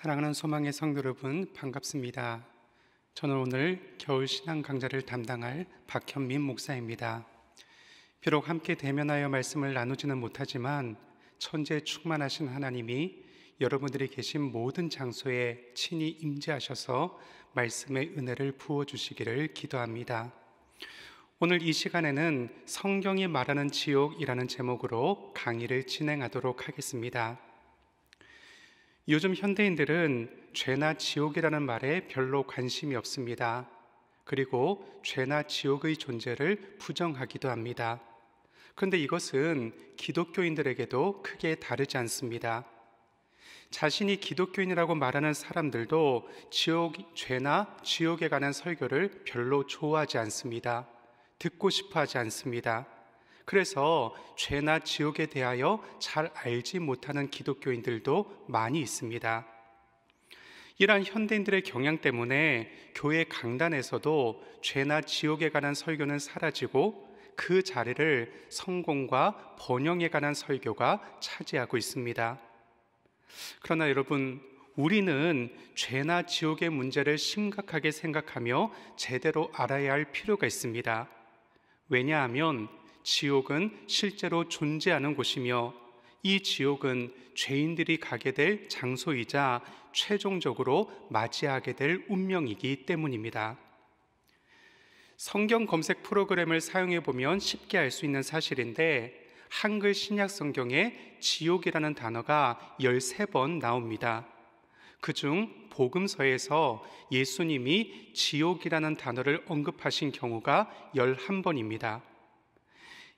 사랑하는 소망의 성도 여러분 반갑습니다. 저는 오늘 겨울 신앙 강좌를 담당할 박현민 목사입니다. 비록 함께 대면하여 말씀을 나누지는 못하지만 천재 충만하신 하나님이 여러분들이 계신 모든 장소에 친히 임재하셔서 말씀의 은혜를 부어 주시기를 기도합니다. 오늘 이 시간에는 성경이 말하는 지옥이라는 제목으로 강의를 진행하도록 하겠습니다. 요즘 현대인들은 죄나 지옥이라는 말에 별로 관심이 없습니다. 그리고 죄나 지옥의 존재를 부정하기도 합니다. 그런데 이것은 기독교인들에게도 크게 다르지 않습니다. 자신이 기독교인이라고 말하는 사람들도 지옥, 죄나 지옥에 관한 설교를 별로 좋아하지 않습니다. 듣고 싶어 하지 않습니다. 그래서 죄나 지옥에 대하여 잘 알지 못하는 기독교인들도 많이 있습니다. 이러한 현대인들의 경향 때문에 교회 강단에서도 죄나 지옥에 관한 설교는 사라지고 그 자리를 성공과 번영에 관한 설교가 차지하고 있습니다. 그러나 여러분, 우리는 죄나 지옥의 문제를 심각하게 생각하며 제대로 알아야 할 필요가 있습니다. 왜냐하면 지옥은 실제로 존재하는 곳이며 이 지옥은 죄인들이 가게 될 장소이자 최종적으로 맞이하게 될 운명이기 때문입니다. 성경 검색 프로그램을 사용해 보면 쉽게 알 수 있는 사실인데 한글 신약 성경에 지옥이라는 단어가 13번 나옵니다. 그 중 복음서에서 예수님이 지옥이라는 단어를 언급하신 경우가 11번입니다.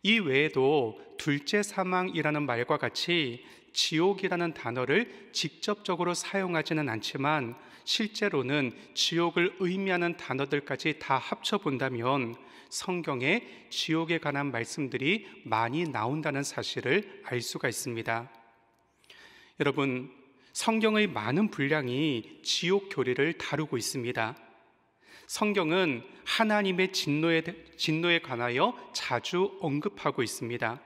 이 외에도 둘째 사망이라는 말과 같이 지옥이라는 단어를 직접적으로 사용하지는 않지만 실제로는 지옥을 의미하는 단어들까지 다 합쳐 본다면 성경에 지옥에 관한 말씀들이 많이 나온다는 사실을 알 수가 있습니다. 여러분, 성경의 많은 분량이 지옥 교리를 다루고 있습니다. 성경은 하나님의 진노에, 진노에 관하여 자주 언급하고 있습니다.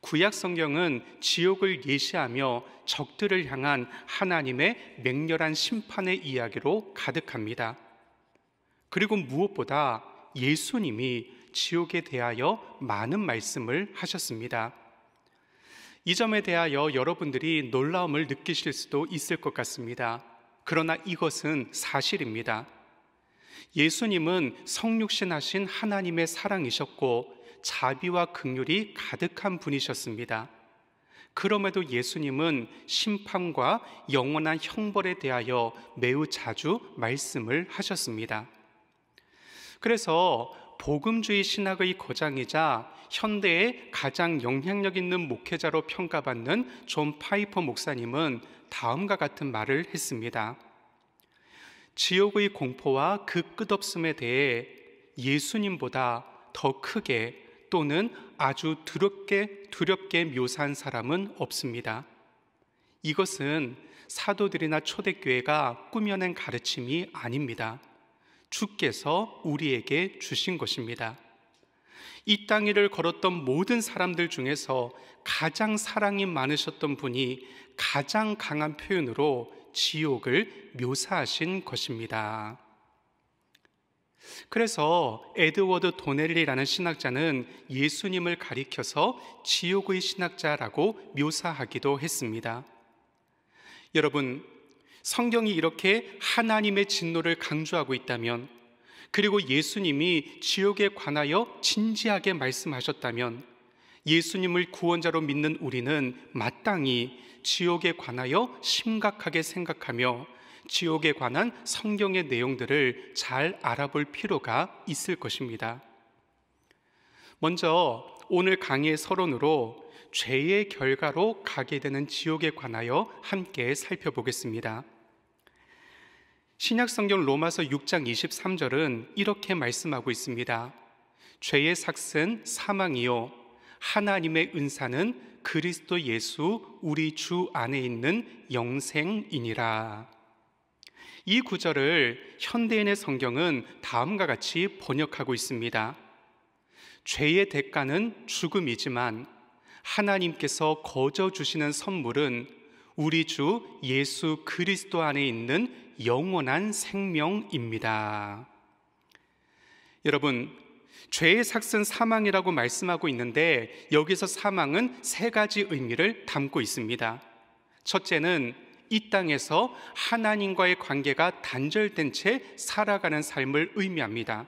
구약 성경은 지옥을 예시하며 적들을 향한 하나님의 맹렬한 심판의 이야기로 가득합니다. 그리고 무엇보다 예수님이 지옥에 대하여 많은 말씀을 하셨습니다. 이 점에 대하여 여러분들이 놀라움을 느끼실 수도 있을 것 같습니다. 그러나 이것은 사실입니다. 예수님은 성육신하신 하나님의 사랑이셨고 자비와 극률이 가득한 분이셨습니다. 그럼에도 예수님은 심판과 영원한 형벌에 대하여 매우 자주 말씀을 하셨습니다. 그래서 복음주의 신학의 거장이자 현대의 가장 영향력 있는 목회자로 평가받는 존 파이퍼 목사님은 다음과 같은 말을 했습니다. 지옥의 공포와 그 끝없음에 대해 예수님보다 더 크게 또는 아주 두렵게 두렵게 묘사한 사람은 없습니다. 이것은 사도들이나 초대교회가 꾸며낸 가르침이 아닙니다. 주께서 우리에게 주신 것입니다. 이 땅위를 걸었던 모든 사람들 중에서 가장 사랑이 많으셨던 분이 가장 강한 표현으로 지옥을 묘사하신 것입니다. 그래서 에드워드 도넬리라는 신학자는 예수님을 가리켜서 지옥의 신학자라고 묘사하기도 했습니다. 여러분, 성경이 이렇게 하나님의 진노를 강조하고 있다면, 그리고 예수님이 지옥에 관하여 진지하게 말씀하셨다면, 예수님을 구원자로 믿는 우리는 마땅히 지옥에 관하여 심각하게 생각하며 지옥에 관한 성경의 내용들을 잘 알아볼 필요가 있을 것입니다. 먼저 오늘 강의의 서론으로 죄의 결과로 가게 되는 지옥에 관하여 함께 살펴보겠습니다. 신약 성경 로마서 6장 23절은 이렇게 말씀하고 있습니다. 죄의 삭은 사망이요 하나님의 은사는 그리스도 예수 우리 주 안에 있는 영생이니라. 이 구절을 현대인의 성경은 다음과 같이 번역하고 있습니다. 죄의 대가는 죽음이지만 하나님께서 거저 주시는 선물은 우리 주 예수 그리스도 안에 있는 영원한 생명입니다. 여러분, 죄의 삭은 사망이라고 말씀하고 있는데 여기서 사망은 세 가지 의미를 담고 있습니다. 첫째는 이 땅에서 하나님과의 관계가 단절된 채 살아가는 삶을 의미합니다.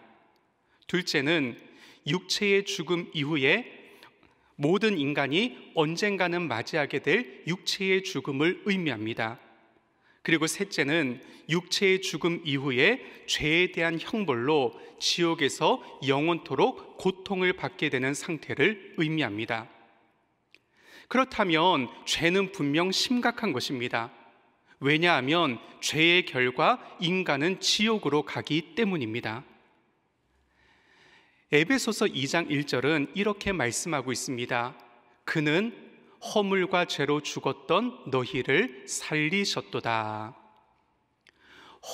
둘째는 육체의 죽음 이후에 모든 인간이 언젠가는 맞이하게 될 육체의 죽음을 의미합니다. 그리고 셋째는 육체의 죽음 이후에 죄에 대한 형벌로 지옥에서 영원토록 고통을 받게 되는 상태를 의미합니다. 그렇다면 죄는 분명 심각한 것입니다. 왜냐하면 죄의 결과 인간은 지옥으로 가기 때문입니다. 에베소서 2장 1절은 이렇게 말씀하고 있습니다. 그는 허물과 죄로 죽었던 너희를 살리셨도다.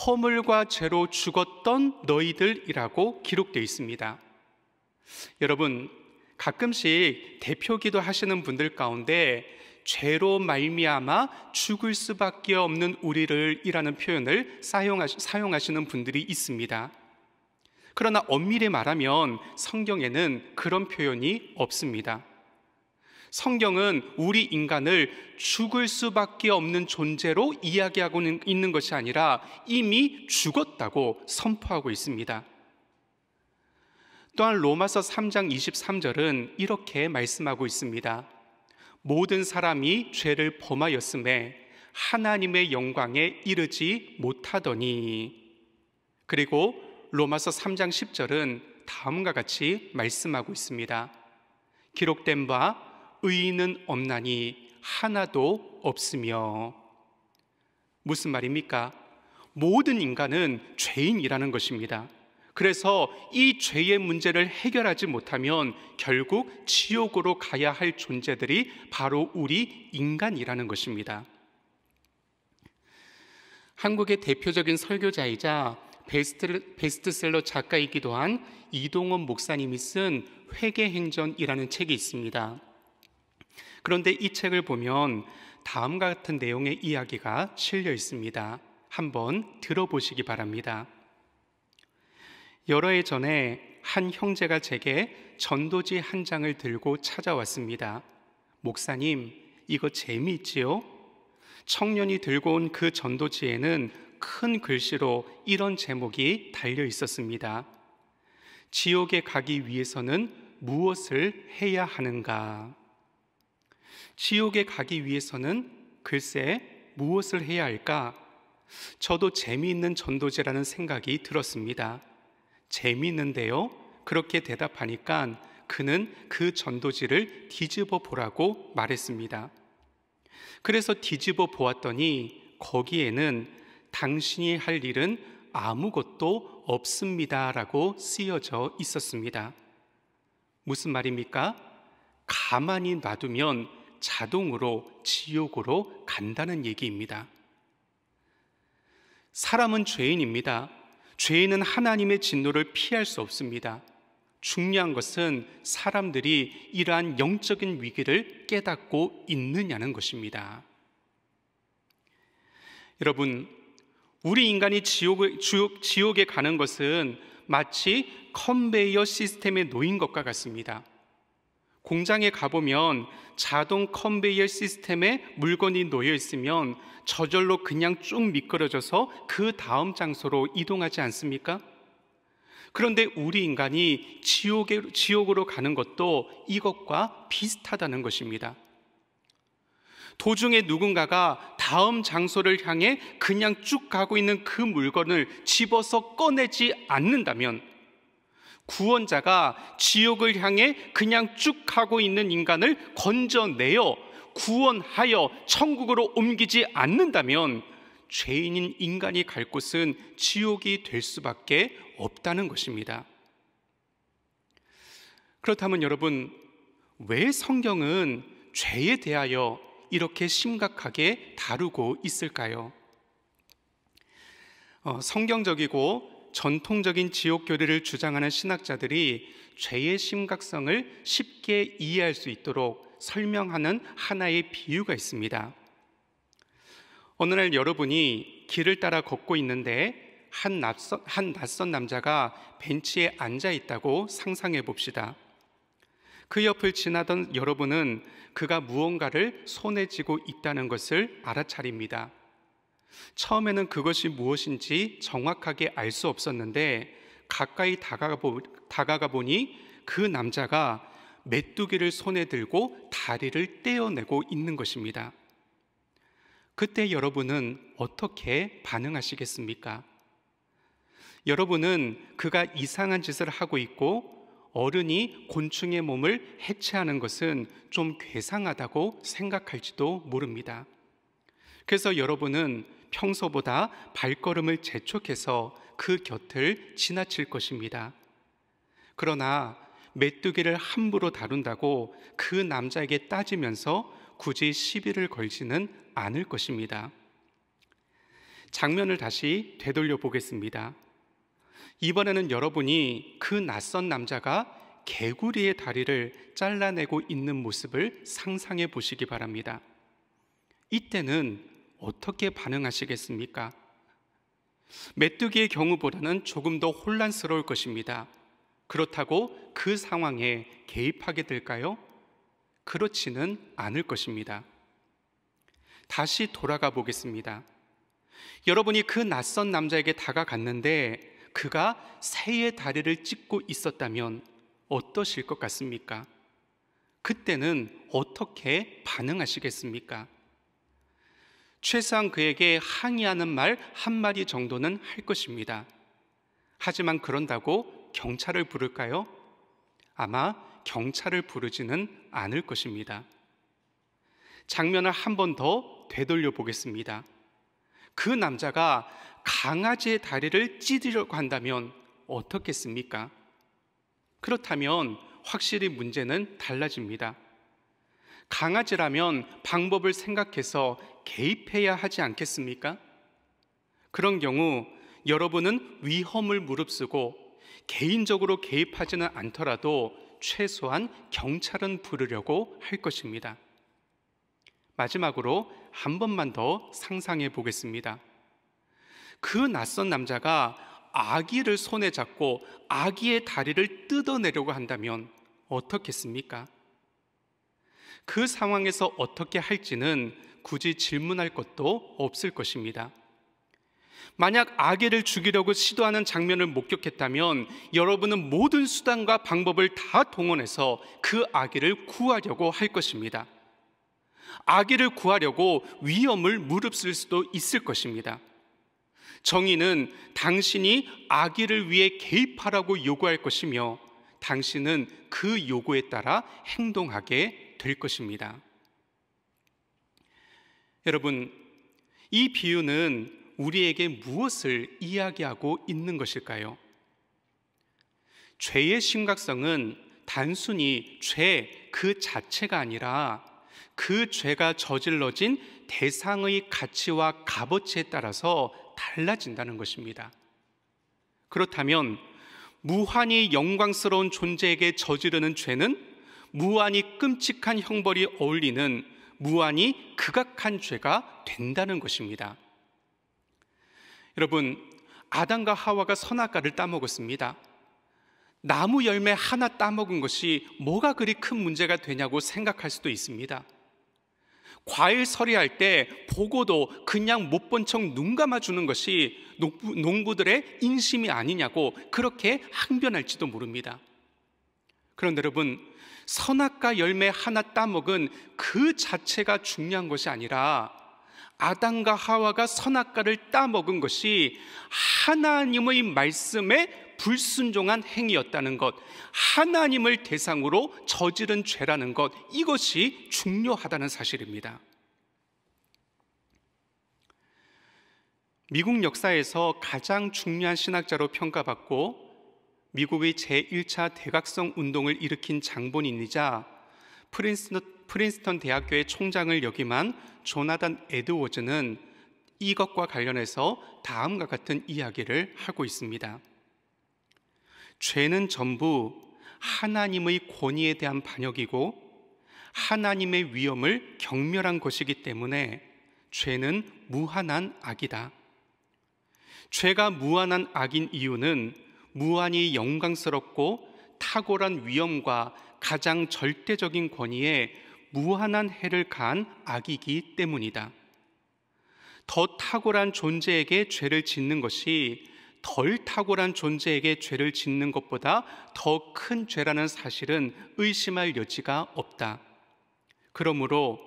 허물과 죄로 죽었던 너희들이라고 기록되어 있습니다. 여러분, 가끔씩 대표기도 하시는 분들 가운데 죄로 말미암아 죽을 수밖에 없는 우리를이라는 표현을 사용하시, 는 분들이 있습니다. 그러나 엄밀히 말하면 성경에는 그런 표현이 없습니다. 성경은 우리 인간을 죽을 수밖에 없는 존재로 이야기하고 있는 것이 아니라 이미 죽었다고 선포하고 있습니다. 또한 로마서 3장 23절은 이렇게 말씀하고 있습니다. 모든 사람이 죄를 범하였음에 하나님의 영광에 이르지 못하더니 그리고 로마서 3장 10절은 다음과 같이 말씀하고 있습니다. 기록된 바 의인은 없나니 하나도 없으며 무슨 말입니까? 모든 인간은 죄인이라는 것입니다. 그래서 이 죄의 문제를 해결하지 못하면 결국 지옥으로 가야 할 존재들이 바로 우리 인간이라는 것입니다. 한국의 대표적인 설교자이자 베스트, 셀러 작가이기도 한 이동원 목사님이 쓴 회계행전이라는 책이 있습니다. 그런데 이 책을 보면 다음 과 같은 내용의 이야기가 실려 있습니다. 한번 들어보시기 바랍니다. 여러 해 전에 한 형제가 제게 전도지 한 장을 들고 찾아왔습니다. 목사님, 이거 재미있지요? 청년이 들고 온 그 전도지에는 큰 글씨로 이런 제목이 달려 있었습니다. 지옥에 가기 위해서는 무엇을 해야 하는가? 지옥에 가기 위해서는 글쎄 무엇을 해야 할까? 저도 재미있는 전도제라는 생각이 들었습니다. 재미있는데요? 그렇게 대답하니까 그는 그 전도지를 뒤집어 보라고 말했습니다. 그래서 뒤집어 보았더니 거기에는 당신이 할 일은 아무것도 없습니다. 라고 쓰여져 있었습니다. 무슨 말입니까? 가만히 놔두면 자동으로 지옥으로 간다는 얘기입니다. 사람은 죄인입니다. 죄인은 하나님의 진노를 피할 수 없습니다. 중요한 것은 사람들이 이러한 영적인 위기를 깨닫고 있느냐는 것입니다. 여러분, 우리 인간이 지옥에, 지옥, 지옥에 가는 것은 마치 컨베이어 시스템에 놓인 것과 같습니다. 공장에 가보면 자동 컨베이어 시스템에 물건이 놓여 있으면 저절로 그냥 쭉 미끄러져서 그 다음 장소로 이동하지 않습니까? 그런데 우리 인간이 지옥에, 지옥으로 가는 것도 이것과 비슷하다는 것입니다. 도중에 누군가가 다음 장소를 향해 그냥 쭉 가고 있는 그 물건을 집어서 꺼내지 않는다면 구원자가 지옥을 향해 그냥 쭉 가고 있는 인간을 건져내어 구원하여 천국으로 옮기지 않는다면 죄인인 인간이 갈 곳은 지옥이 될 수밖에 없다는 것입니다. 그렇다면 여러분, 왜 성경은 죄에 대하여 이렇게 심각하게 다루고 있을까요? 어, 성경적이고 전통적인 지옥 교리를 주장하는 신학자들이 죄의 심각성을 쉽게 이해할 수 있도록 설명하는 하나의 비유가 있습니다. 어느 날 여러분이 길을 따라 걷고 있는데 한 낯선, 한 낯선 남자가 벤치에 앉아 있다고 상상해 봅시다. 그 옆을 지나던 여러분은 그가 무언가를 손에 쥐고 있다는 것을 알아차립니다. 처음에는 그것이 무엇인지 정확하게 알 수 없었는데 가까이 다가가, 보, 니그 남자가 메뚜기를 손에 들고 다리를 떼어내고 있는 것입니다. 그때 여러분은 어떻게 반응하시겠습니까? 여러분은 그가 이상한 짓을 하고 있고 어른이 곤충의 몸을 해체하는 것은 좀 괴상하다고 생각할지도 모릅니다. 그래서 여러분은 평소보다 발걸음을 재촉해서 그 곁을 지나칠 것입니다. 그러나 메뚜기를 함부로 다룬다고 그 남자에게 따지면서 굳이 시비를 걸지는 않을 것입니다. 장면을 다시 되돌려 보겠습니다. 이번에는 여러분이 그 낯선 남자가 개구리의 다리를 잘라내고 있는 모습을 상상해 보시기 바랍니다. 이때는 어떻게 반응하시겠습니까? 메뚜기의 경우보다는 조금 더 혼란스러울 것입니다. 그렇다고 그 상황에 개입하게 될까요? 그렇지는 않을 것입니다. 다시 돌아가 보겠습니다. 여러분이 그 낯선 남자에게 다가갔는데 그가 새의 다리를 찢고 있었다면 어떠실 것 같습니까? 그때는 어떻게 반응하시겠습니까? 최소한 그에게 항의하는 말 한마디 정도는 할 것입니다. 하지만 그런다고 경찰을 부를까요? 아마 경찰을 부르지는 않을 것입니다. 장면을 한 번 더 되돌려 보겠습니다. 그 남자가 강아지의 다리를 찌르려고 한다면 어떻겠습니까? 그렇다면 확실히 문제는 달라집니다. 강아지라면 방법을 생각해서 개입해야 하지 않겠습니까? 그런 경우 여러분은 위험을 무릅쓰고 개인적으로 개입하지는 않더라도 최소한 경찰은 부르려고 할 것입니다. 마지막으로 한 번만 더 상상해 보겠습니다. 그 낯선 남자가 아기를 손에 잡고 아기의 다리를 뜯어내려고 한다면 어떻겠습니까? 그 상황에서 어떻게 할지는 굳이 질문할 것도 없을 것입니다. 만약 아기를 죽이려고 시도하는 장면을 목격했다면 여러분은 모든 수단과 방법을 다 동원해서 그 아기를 구하려고 할 것입니다. 아기를 구하려고 위험을 무릅쓸 수도 있을 것입니다. 정의는 당신이 아기를 위해 개입하라고 요구할 것이며 당신은 그 요구에 따라 행동하게 될 것입니다. 여러분, 이 비유는 우리에게 무엇을 이야기하고 있는 것일까요? 죄의 심각성은 단순히 죄 그 자체가 아니라 그 죄가 저질러진 대상의 가치와 값어치에 따라서 달라진다는 것입니다. 그렇다면 무한히 영광스러운 존재에게 저지르는 죄는 무한히 끔찍한 형벌이 어울리는 무한히 극악한 죄가 된다는 것입니다. 여러분, 아담과 하와가 선악과를 따먹었습니다. 나무 열매 하나 따먹은 것이 뭐가 그리 큰 문제가 되냐고 생각할 수도 있습니다. 과일 서리할 때 보고도 그냥 못 본 척눈 감아주는 것이 농부, 들의 인심이 아니냐고 그렇게 항변할지도 모릅니다. 그런데 여러분, 선악과 열매 하나 따먹은 그 자체가 중요한 것이 아니라 아담과 하와가 선악과를 따먹은 것이 하나님의 말씀에 불순종한 행위였다는 것, 하나님을 대상으로 저지른 죄라는 것, 이것이 중요하다는 사실입니다. 미국 역사에서 가장 중요한 신학자로 평가받고 미국의 제1차 대각성 운동을 일으킨 장본인이자 프린스턴, 프린스턴 대학교의 총장을 역임한 조나단 에드워즈는 이것과 관련해서 다음과 같은 이야기를 하고 있습니다. 죄는 전부 하나님의 권위에 대한 반역이고 하나님의 위엄을 경멸한 것이기 때문에 죄는 무한한 악이다. 죄가 무한한 악인 이유는 무한히 영광스럽고 탁월한 위엄과 가장 절대적인 권위에 무한한 해를 간 악이기 때문이다. 더 탁월한 존재에게 죄를 짓는 것이 덜 탁월한 존재에게 죄를 짓는 것보다 더 큰 죄라는 사실은 의심할 여지가 없다. 그러므로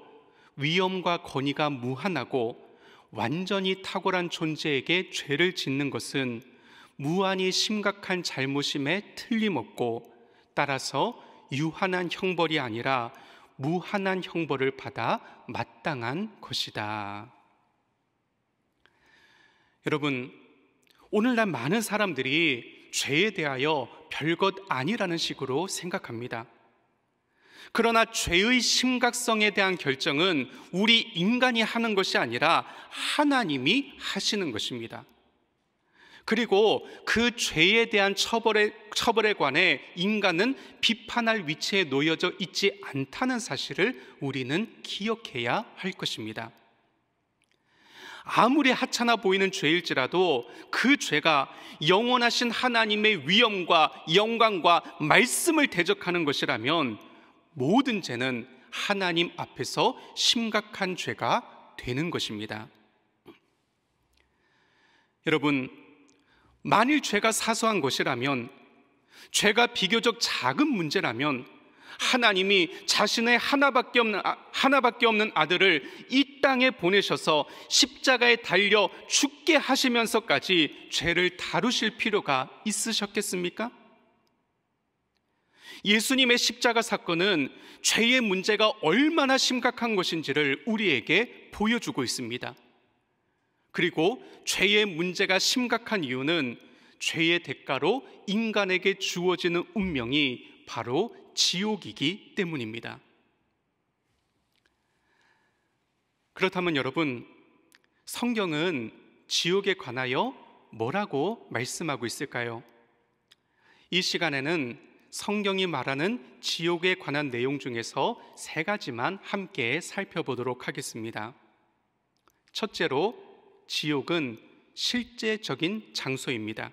위엄과 권위가 무한하고 완전히 탁월한 존재에게 죄를 짓는 것은 무한히 심각한 잘못임에 틀림없고 따라서 유한한 형벌이 아니라 무한한 형벌을 받아 마땅한 것이다. 여러분, 오늘날 많은 사람들이 죄에 대하여 별것 아니라는 식으로 생각합니다. 그러나 죄의 심각성에 대한 결정은 우리 인간이 하는 것이 아니라 하나님이 하시는 것입니다. 그리고 그 죄에 대한 처벌에, 처벌에 관해 인간은 비판할 위치에 놓여져 있지 않다는 사실을 우리는 기억해야 할 것입니다. 아무리 하찮아 보이는 죄일지라도 그 죄가 영원하신 하나님의 위엄과 영광과 말씀을 대적하는 것이라면 모든 죄는 하나님 앞에서 심각한 죄가 되는 것입니다. 여러분, 만일 죄가 사소한 것이라면, 죄가 비교적 작은 문제라면, 하나님이 자신의 하나밖에 없는, 아, 하나밖에 없는 아들을 이 땅에 보내셔서 십자가에 달려 죽게 하시면서까지 죄를 다루실 필요가 있으셨겠습니까? 예수님의 십자가 사건은 죄의 문제가 얼마나 심각한 것인지를 우리에게 보여주고 있습니다. 그리고 죄의 문제가 심각한 이유는 죄의 대가로 인간에게 주어지는 운명이 바로 지옥이기 때문입니다. 그렇다면 여러분, 성경은 지옥에 관하여 뭐라고 말씀하고 있을까요? 이 시간에는 성경이 말하는 지옥에 관한 내용 중에서 세 가지만 함께 살펴보도록 하겠습니다. 첫째로 지옥은 실제적인 장소입니다.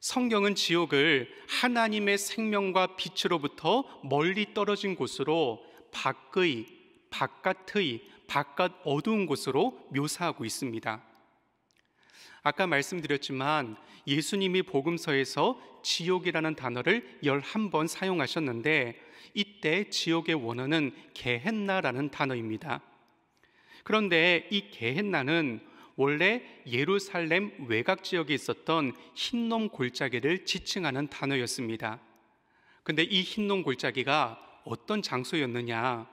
성경은 지옥을 하나님의 생명과 빛으로부터 멀리 떨어진 곳으로 밖의, 바깥의, 바깥 어두운 곳으로 묘사하고 있습니다. 아까 말씀드렸지만 예수님이 복음서에서 지옥이라는 단어를 11번 사용하셨는데 이때 지옥의 원어는 게헨나라는 단어입니다. 그런데 이 게헨나는 원래 예루살렘 외곽 지역에 있었던 흰놈 골짜기를 지칭하는 단어였습니다. 근데 이 흰놈 골짜기가 어떤 장소였느냐?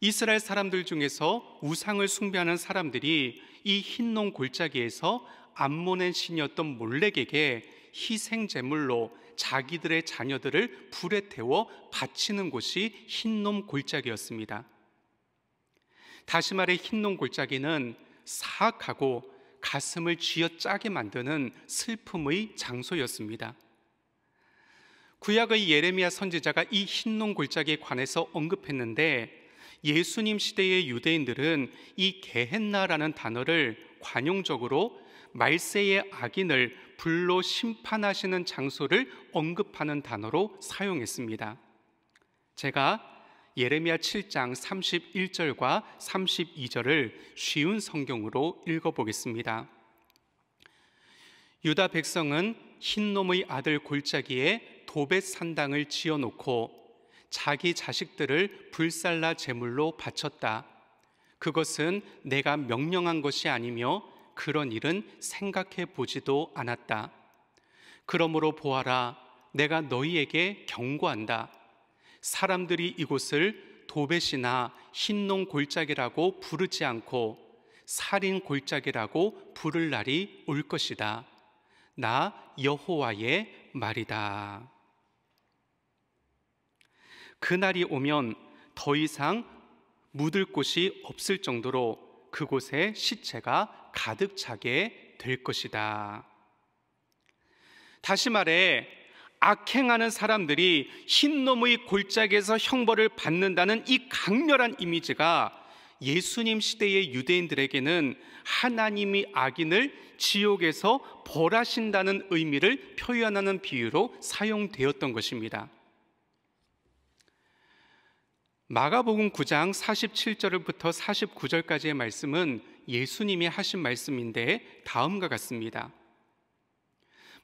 이스라엘 사람들 중에서 우상을 숭배하는 사람들이 이 흰놈 골짜기에서 암몬의 신이었던 몰렉에게 희생 제물로 자기들의 자녀들을 불에 태워 바치는 곳이 흰놈 골짜기였습니다. 다시 말해 흰농 골짜기는 사악하고 가슴을 쥐어짜게 만드는 슬픔의 장소였습니다. 구약의 예레미야 선지자가 이 흰농 골짜기에 관해서 언급했는데 예수님 시대의 유대인들은 이 게헨나라는 단어를 관용적으로 말세의 악인을 불로 심판하시는 장소를 언급하는 단어로 사용했습니다. 제가 예레미야 7장 31절과 32절을 쉬운 성경으로 읽어보겠습니다. 유다 백성은 흰놈의 아들 골짜기에 도벳 산당을 지어놓고 자기 자식들을 불살라 제물로 바쳤다. 그것은 내가 명령한 것이 아니며 그런 일은 생각해 보지도 않았다. 그러므로 보아라, 내가 너희에게 경고한다. 사람들이 이곳을 도벳이나 흰 농 골짜기라고 부르지 않고 살인 골짜기라고 부를 날이 올 것이다. 나 여호와의 말이다. 그날이 오면 더 이상 묻을 곳이 없을 정도로 그곳에 시체가 가득 차게 될 것이다. 다시 말해 악행하는 사람들이 흰놈의 골짜기에서 형벌을 받는다는 이 강렬한 이미지가 예수님 시대의 유대인들에게는 하나님이 악인을 지옥에서 벌하신다는 의미를 표현하는 비유로 사용되었던 것입니다. 마가복음 9장 47절부터 49절까지의 말씀은 예수님이 하신 말씀인데 다음과 같습니다.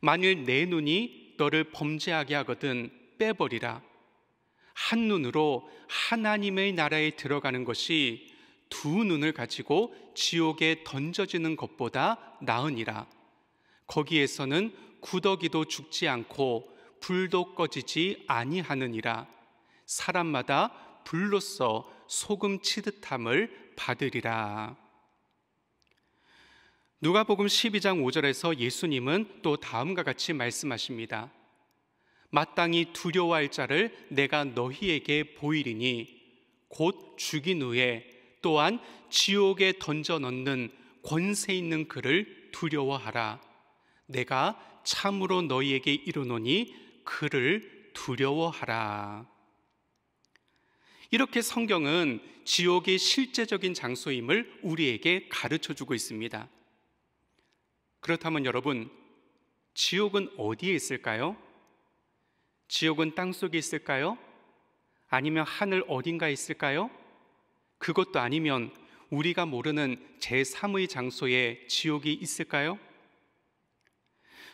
만일 내 눈이 너를 범죄하게 하거든 빼버리라. 한눈으로 하나님의 나라에 들어가는 것이 두 눈을 가지고 지옥에 던져지는 것보다 나으니라. 거기에서는 구더기도 죽지 않고 불도 꺼지지 아니하느니라. 사람마다 불로써 소금 치듯함을 받으리라. 누가복음 12장 5절에서 예수님은 또 다음과 같이 말씀하십니다. 마땅히 두려워할 자를 내가 너희에게 보이리니 곧 죽인 후에 또한 지옥에 던져 넣는 권세 있는 그를 두려워하라. 내가 참으로 너희에게 이르노니 그를 두려워하라. 이렇게 성경은 지옥이 실제적인 장소임을 우리에게 가르쳐 주고 있습니다. 그렇다면 여러분, 지옥은 어디에 있을까요? 지옥은 땅 속에 있을까요? 아니면 하늘 어딘가에 있을까요? 그것도 아니면 우리가 모르는 제3의 장소에 지옥이 있을까요?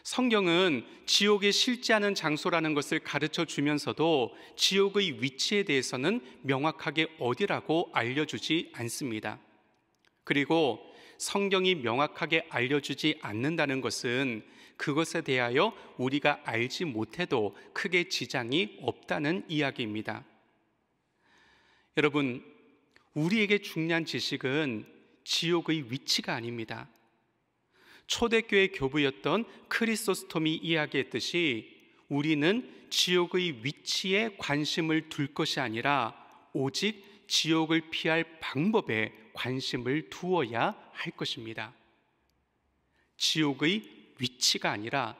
성경은 지옥이 실제하는 장소라는 것을 가르쳐 주면서도 지옥의 위치에 대해서는 명확하게 어디라고 알려주지 않습니다. 그리고 성경이 명확하게 알려주지 않는다는 것은 그것에 대하여 우리가 알지 못해도 크게 지장이 없다는 이야기입니다. 여러분, 우리에게 중요한 지식은 지옥의 위치가 아닙니다. 초대교회 교부였던 크리소스톰이 이야기했듯이 우리는 지옥의 위치에 관심을 둘 것이 아니라 오직 지옥을 피할 방법에 관심을 두어야 할 것입니다. 지옥의 위치가 아니라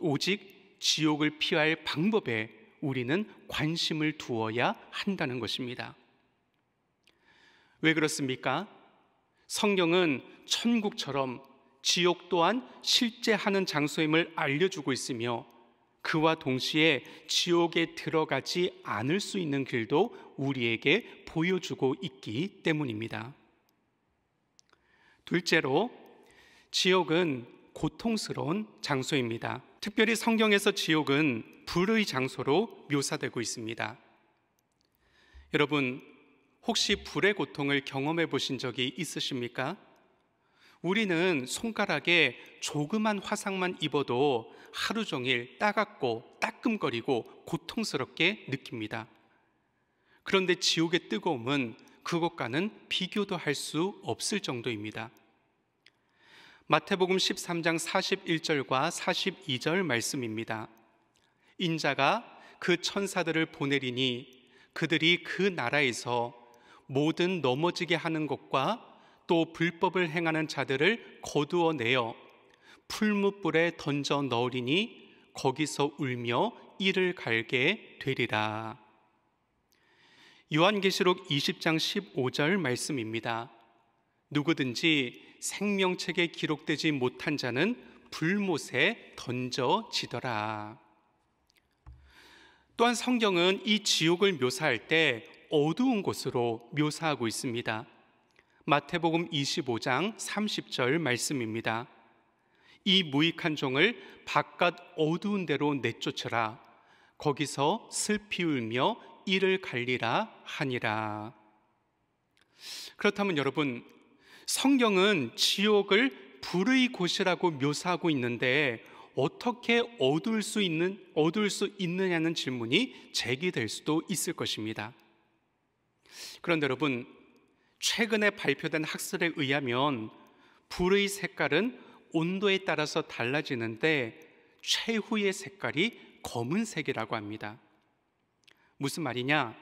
오직 지옥을 피할 방법에 우리는 관심을 두어야 한다는 것입니다. 왜 그렇습니까? 성경은 천국처럼 지옥 또한 실제하는 장소임을 알려주고 있으며 그와 동시에 지옥에 들어가지 않을 수 있는 길도 우리에게 보여주고 있기 때문입니다. 둘째로, 지옥은 고통스러운 장소입니다. 특별히 성경에서 지옥은 불의 장소로 묘사되고 있습니다. 여러분, 혹시 불의 고통을 경험해 보신 적이 있으십니까? 우리는 손가락에 조그만 화상만 입어도 하루 종일 따갑고 따끔거리고 고통스럽게 느낍니다. 그런데 지옥의 뜨거움은 그것과는 비교도 할 수 없을 정도입니다. 마태복음 13장 41절과 42절 말씀입니다. 인자가 그 천사들을 보내리니 그들이 그 나라에서 모든 넘어지게 하는 것과 또 불법을 행하는 자들을 거두어 내어 풀무불에 던져 넣으리니 거기서 울며 이를 갈게 되리라. 요한계시록 20장 15절 말씀입니다. 누구든지 생명책에 기록되지 못한 자는 불못에 던져지더라. 또한 성경은 이 지옥을 묘사할 때 어두운 곳으로 묘사하고 있습니다. 마태복음 25장 30절 말씀입니다. 이 무익한 종을 바깥 어두운 데로 내쫓으라. 거기서 슬피 울며 이를 갈리라 하니라. 그렇다면 여러분, 성경은 지옥을 불의 곳이라고 묘사하고 있는데 어떻게 얻을 수 있는 얻을 수 있느냐는 질문이 제기될 수도 있을 것입니다. 그런데 여러분, 최근에 발표된 학설에 의하면 불의 색깔은 온도에 따라서 달라지는데 최후의 색깔이 검은색이라고 합니다. 무슨 말이냐?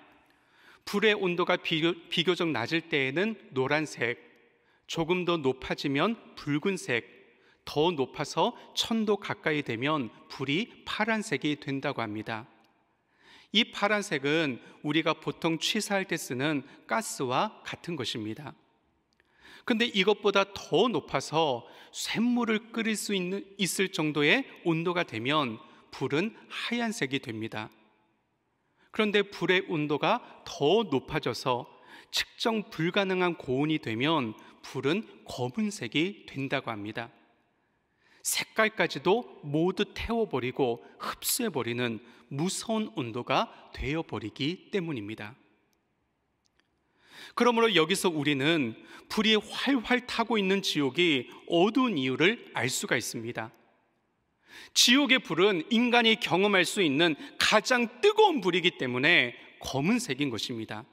불의 온도가 비교, 적 낮을 때에는 노란색, 조금 더 높아지면 붉은색, 더 높아서 천도 가까이 되면 불이 파란색이 된다고 합니다. 이 파란색은 우리가 보통 취사할 때 쓰는 가스와 같은 것입니다. 근데 이것보다 더 높아서 샘물을 끓일 수 있는, 있을 정도의 온도가 되면 불은 하얀색이 됩니다. 그런데 불의 온도가 더 높아져서 측정 불가능한 고온이 되면 불은 검은색이 된다고 합니다. 색깔까지도 모두 태워버리고 흡수해버리는 무서운 온도가 되어버리기 때문입니다. 그러므로 여기서 우리는 불이 활활 타고 있는 지옥이 어두운 이유를 알 수가 있습니다. 지옥의 불은 인간이 경험할 수 있는 가장 뜨거운 불이기 때문에 검은색인 것입니다.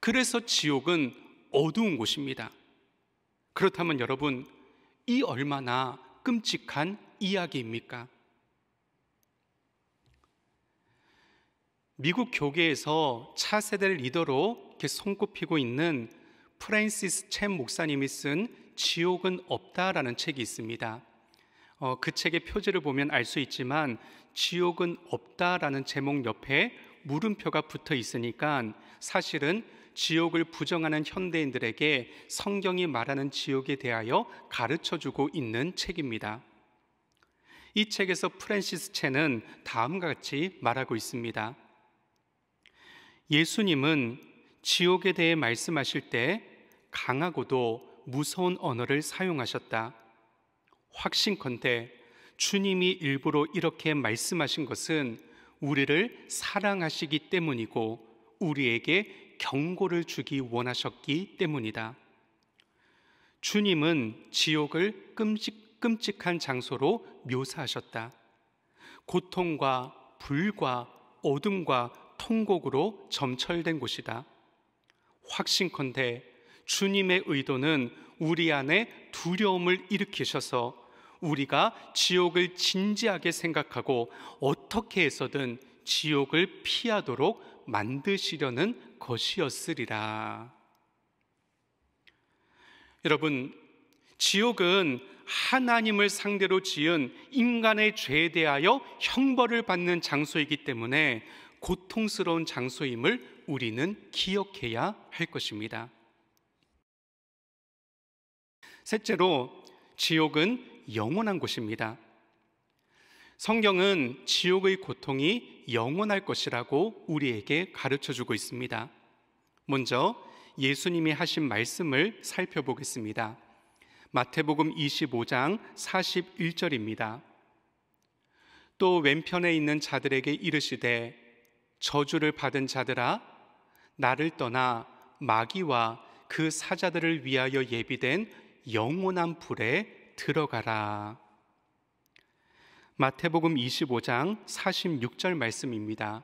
그래서 지옥은 어두운 곳입니다. 그렇다면 여러분, 이 얼마나 끔찍한 이야기입니까? 미국 교계에서 차세대 리더로 이렇게 손꼽히고 있는 프랜시스 챔 목사님이 쓴 지옥은 없다라는 책이 있습니다. 어, 그 책의 표지를 보면 알 수 있지만 지옥은 없다라는 제목 옆에 물음표가 붙어 있으니까 사실은 지옥을 부정하는 현대인들에게 성경이 말하는 지옥에 대하여 가르쳐 주고 있는 책입니다. 이 책에서 프랜시스 체는 다음과 같이 말하고 있습니다. 예수님은 지옥에 대해 말씀하실 때 강하고도 무서운 언어를 사용하셨다. 확신컨대 주님이 일부러 이렇게 말씀하신 것은 우리를 사랑하시기 때문이고 우리에게 경고를 주기 원하셨기 때문이다. 주님은 지옥을 끔찍, 끔찍한 장소로 묘사하셨다. 고통과 불과 어둠과 통곡으로 점철된 곳이다. 확신컨대 주님의 의도는 우리 안에 두려움을 일으키셔서 우리가 지옥을 진지하게 생각하고 어떻게 해서든 지옥을 피하도록 만드시려는 것이었으리라. 여러분, 지옥은 하나님을 상대로 지은 인간의 죄에 대하여 형벌을 받는 장소이기 때문에 고통스러운 장소임을 우리는 기억해야 할 것입니다. 셋째로, 지옥은 영원한 곳입니다. 성경은 지옥의 고통이 영원할 것이라고 우리에게 가르쳐 주고 있습니다. 먼저 예수님이 하신 말씀을 살펴보겠습니다. 마태복음 25장 41절입니다. 또 왼편에 있는 자들에게 이르시되 저주를 받은 자들아 나를 떠나 마귀와 그 사자들을 위하여 예비된 영원한 불에 들어가라. 마태복음 25장 46절 말씀입니다.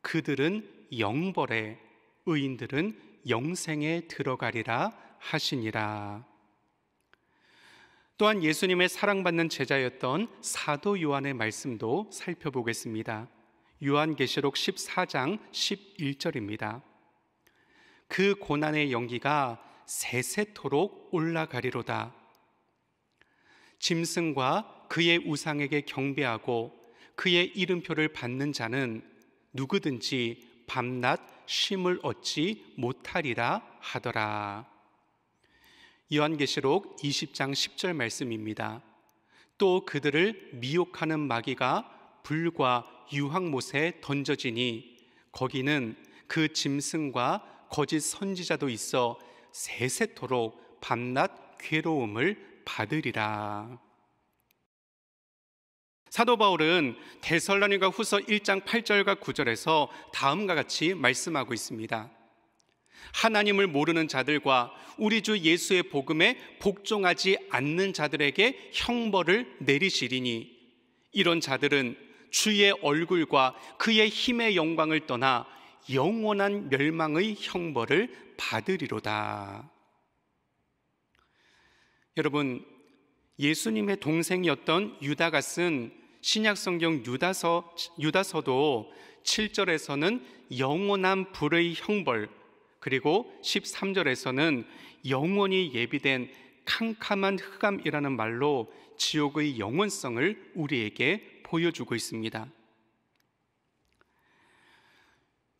그들은 영벌에 의인들은 영생에 들어가리라 하시니라. 또한 예수님의 사랑받는 제자였던 사도 요한의 말씀도 살펴보겠습니다. 요한계시록 14장 11절입니다. 그 고난의 연기가 세세토록 올라가리로다. 짐승과 그의 우상에게 경배하고 그의 이름표를 받는 자는 누구든지 밤낮 쉼을 얻지 못하리라 하더라. 요한계시록 20장 10절 말씀입니다. 또 그들을 미혹하는 마귀가 불과 유황못에 던져지니 거기는 그 짐승과 거짓 선지자도 있어 세세토록 밤낮 괴로움을 받으리라. 사도 바울은 데살로니가 후서 1장 8절과 9절에서 다음과 같이 말씀하고 있습니다. 하나님을 모르는 자들과 우리 주 예수의 복음에 복종하지 않는 자들에게 형벌을 내리시리니 이런 자들은 주의 얼굴과 그의 힘의 영광을 떠나 영원한 멸망의 형벌을 받으리로다. 여러분 예수님의 동생이었던 유다가 쓴 신약 성경 유다서 유다서도 7절에서는 영원한 불의 형벌 그리고 13절에서는 영원히 예비된 캄캄한 흑암이라는 말로 지옥의 영원성을 우리에게 보여주고 있습니다.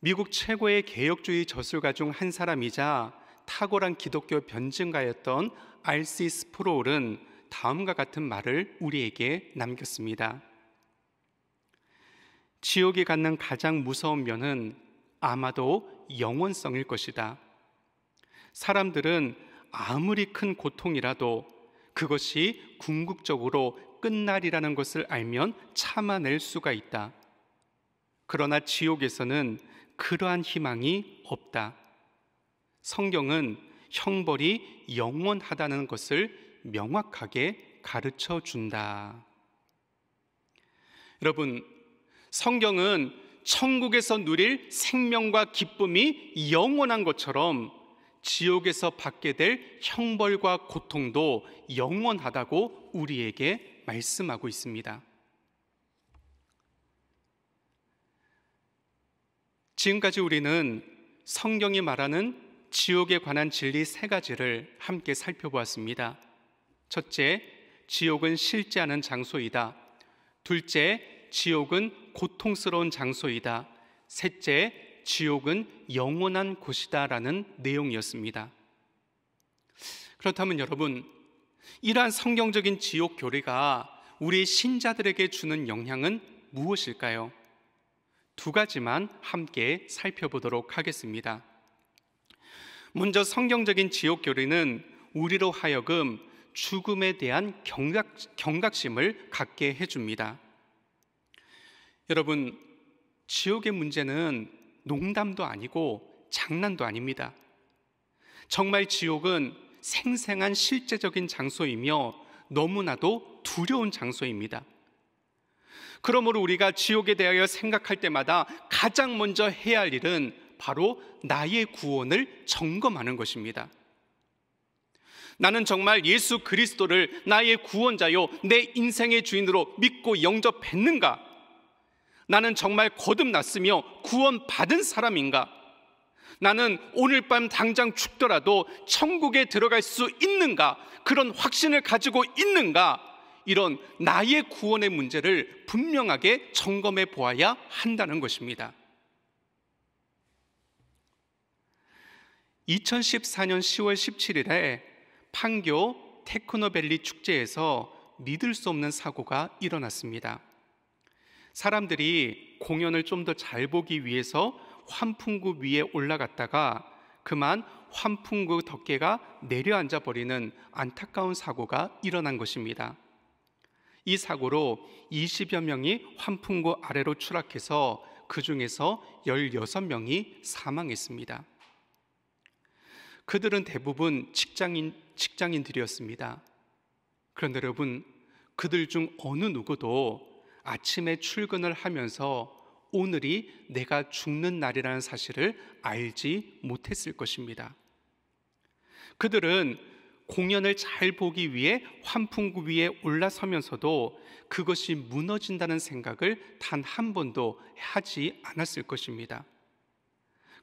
미국 최고의 개혁주의 저술가 중 한 사람이자 탁월한 기독교 변증가였던 알시 스프로울은 다음과 같은 말을 우리에게 남겼습니다. 지옥이 갖는 가장 무서운 면은 아마도 영원성일 것이다. 사람들은 아무리 큰 고통이라도 그것이 궁극적으로 끝날이라는 것을 알면 참아낼 수가 있다. 그러나 지옥에서는 그러한 희망이 없다. 성경은 형벌이 영원하다는 것을 명확하게 가르쳐 준다. 여러분, 성경은 천국에서 누릴 생명과 기쁨이 영원한 것처럼 지옥에서 받게 될 형벌과 고통도 영원하다고 우리에게 말씀하고 있습니다. 지금까지 우리는 성경이 말하는 지옥에 관한 진리 세 가지를 함께 살펴보았습니다. 첫째, 지옥은 싫지 않은 장소이다. 둘째, 지옥은 고통스러운 장소이다. 셋째, 지옥은 영원한 곳이다라는 내용이었습니다. 그렇다면 여러분, 이러한 성경적인 지옥 교리가 우리 신자들에게 주는 영향은 무엇일까요? 두 가지만 함께 살펴보도록 하겠습니다. 먼저 성경적인 지옥 교리는 우리로 하여금 죽음에 대한 경각, 경각심을 갖게 해줍니다. 여러분, 지옥의 문제는 농담도 아니고 장난도 아닙니다. 정말 지옥은 생생한 실제적인 장소이며 너무나도 두려운 장소입니다. 그러므로 우리가 지옥에 대하여 생각할 때마다 가장 먼저 해야 할 일은 바로 나의 구원을 점검하는 것입니다. 나는 정말 예수 그리스도를 나의 구원자요, 내 인생의 주인으로 믿고 영접했는가? 나는 정말 거듭났으며 구원받은 사람인가? 나는 오늘 밤 당장 죽더라도 천국에 들어갈 수 있는가? 그런 확신을 가지고 있는가? 이런 나의 구원의 문제를 분명하게 점검해 보아야 한다는 것입니다. 2014년 10월 17일에 판교 테크노밸리 축제에서 믿을 수 없는 사고가 일어났습니다. 사람들이 공연을 좀 더 잘 보기 위해서 환풍구 위에 올라갔다가 그만 환풍구 덮개가 내려앉아 버리는 안타까운 사고가 일어난 것입니다. 이 사고로 20여 명이 환풍구 아래로 추락해서 그 중에서 16명이 사망했습니다. 그들은 대부분 직장인 직장인들이었습니다. 그런데 여러분, 그들 중 어느 누구도 아침에 출근을 하면서 오늘이 내가 죽는 날이라는 사실을 알지 못했을 것입니다. 그들은 공연을 잘 보기 위해 환풍구 위에 올라서면서도 그것이 무너진다는 생각을 단 한 번도 하지 않았을 것입니다.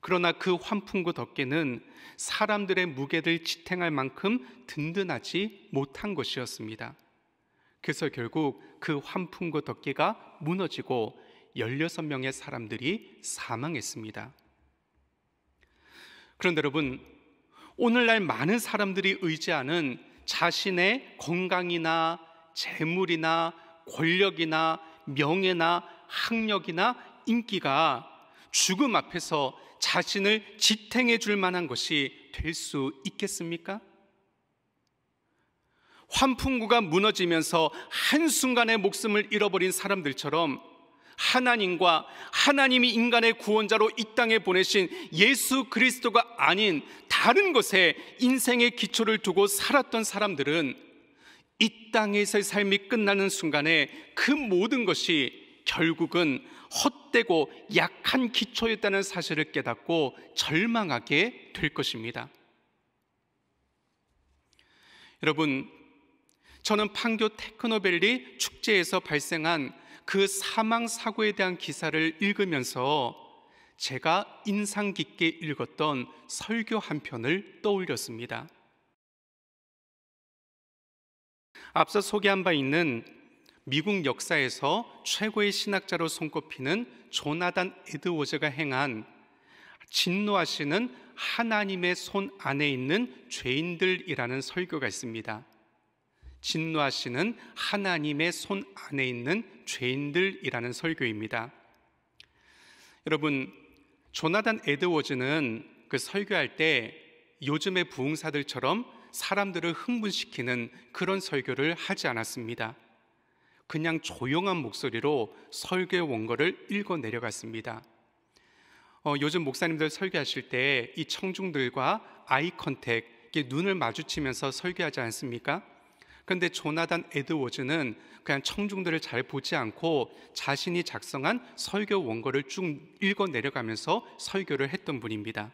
그러나 그 환풍구 덮개는 사람들의 무게를 지탱할 만큼 든든하지 못한 것이었습니다. 그래서 결국 그 환풍구 덮개가 무너지고 16명의 사람들이 사망했습니다. 그런데 여러분, 오늘날 많은 사람들이 의지하는 자신의 건강이나 재물이나 권력이나 명예나 학력이나 인기가 죽음 앞에서 자신을 지탱해 줄 만한 것이 될 수 있겠습니까? 환풍구가 무너지면서 한순간에 목숨을 잃어버린 사람들처럼 하나님과 하나님이 인간의 구원자로 이 땅에 보내신 예수 그리스도가 아닌 다른 것에 인생의 기초를 두고 살았던 사람들은 이 땅에서의 삶이 끝나는 순간에 그 모든 것이 결국은 헛되고 약한 기초였다는 사실을 깨닫고 절망하게 될 것입니다. 여러분, 저는 판교 테크노밸리 축제에서 발생한 그 사망 사고에 대한 기사를 읽으면서 제가 인상 깊게 읽었던 설교 한 편을 떠올렸습니다. 앞서 소개한 바 있는 미국 역사에서 최고의 신학자로 손꼽히는 조나단 에드워즈가 행한 진노하시는 하나님의 손 안에 있는 죄인들이라는 설교가 있습니다. 진노하시는 하나님의 손 안에 있는 죄인들이라는 설교입니다. 여러분, 조나단 에드워즈는 그 설교할 때 요즘의 부흥사들처럼 사람들을 흥분시키는 그런 설교를 하지 않았습니다. 그냥 조용한 목소리로 설교 원고를 읽어 내려갔습니다. 어, 요즘 목사님들 설교하실 때 이 청중들과 아이 컨택, 눈을 마주치면서 설교하지 않습니까? 그런데 조나단 에드워즈는 그냥 청중들을 잘 보지 않고 자신이 작성한 설교 원고를 쭉 읽어 내려가면서 설교를 했던 분입니다.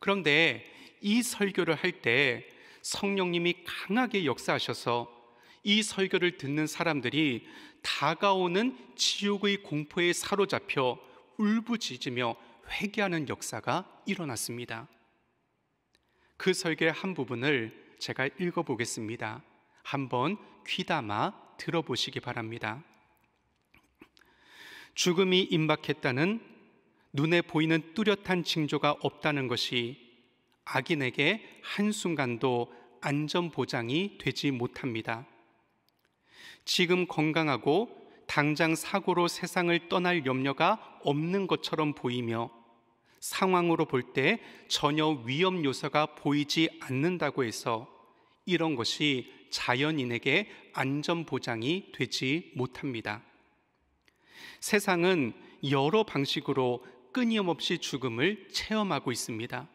그런데 이 설교를 할 때 성령님이 강하게 역사하셔서 이 설교를 듣는 사람들이 다가오는 지옥의 공포에 사로잡혀 울부짖으며 회개하는 역사가 일어났습니다. 그 설교의 한 부분을 제가 읽어보겠습니다. 한번 귀담아 들어보시기 바랍니다. 죽음이 임박했다는 눈에 보이는 뚜렷한 징조가 없다는 것이 악인에게 한순간도 안전보장이 되지 못합니다. 지금 건강하고 당장 사고로 세상을 떠날 염려가 없는 것처럼 보이며 상황으로 볼 때 전혀 위험 요소가 보이지 않는다고 해서 이런 것이 자연인에게 안전 보장이 되지 못합니다. 세상은 여러 방식으로 끊임없이 죽음을 체험하고 있습니다.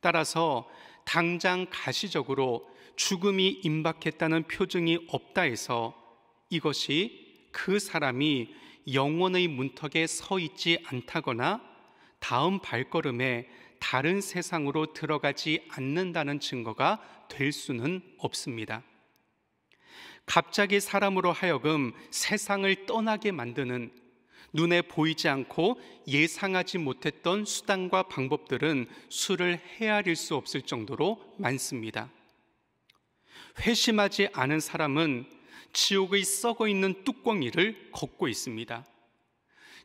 따라서 당장 가시적으로 죽음이 임박했다는 표징이 없다 해서 이것이 그 사람이 영혼의 문턱에 서 있지 않다거나 다음 발걸음에 다른 세상으로 들어가지 않는다는 증거가 될 수는 없습니다. 갑자기 사람으로 하여금 세상을 떠나게 만드는 눈에 보이지 않고 예상하지 못했던 수단과 방법들은 수를 헤아릴 수 없을 정도로 많습니다. 회심하지 않은 사람은 지옥의 썩어 있는 뚜껑이를 걷고 있습니다.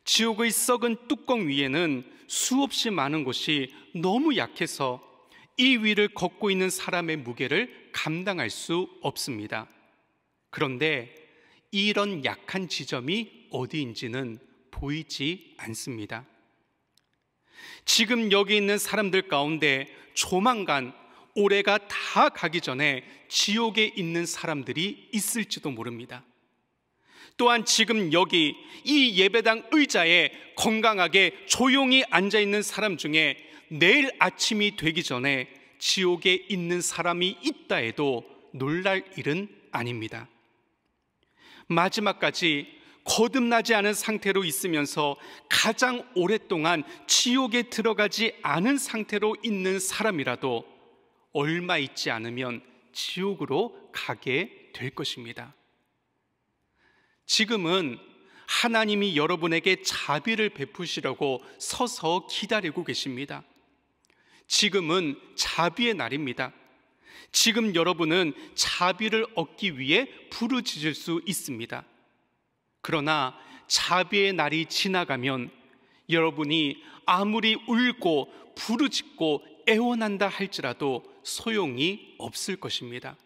지옥의 썩은 뚜껑 위에는 수없이 많은 것이 너무 약해서 이 위를 걷고 있는 사람의 무게를 감당할 수 없습니다. 그런데 이런 약한 지점이 어디인지는 보이지 않습니다. 지금 여기 있는 사람들 가운데 조만간 올해가 다 가기 전에 지옥에 있는 사람들이 있을지도 모릅니다. 또한 지금 여기 이 예배당 의자에 건강하게 조용히 앉아 있는 사람 중에 내일 아침이 되기 전에 지옥에 있는 사람이 있다 해도 놀랄 일은 아닙니다. 마지막까지 거듭나지 않은 상태로 있으면서 가장 오랫동안 지옥에 들어가지 않은 상태로 있는 사람이라도 얼마 있지 않으면 지옥으로 가게 될 것입니다. 지금은 하나님이 여러분에게 자비를 베푸시려고 서서 기다리고 계십니다. 지금은 자비의 날입니다. 지금 여러분은 자비를 얻기 위해 부르짖을 수 있습니다. 그러나 자비의 날이 지나가면 여러분이 아무리 울고 부르짖고 애원한다 할지라도 소용이 없을 것입니다.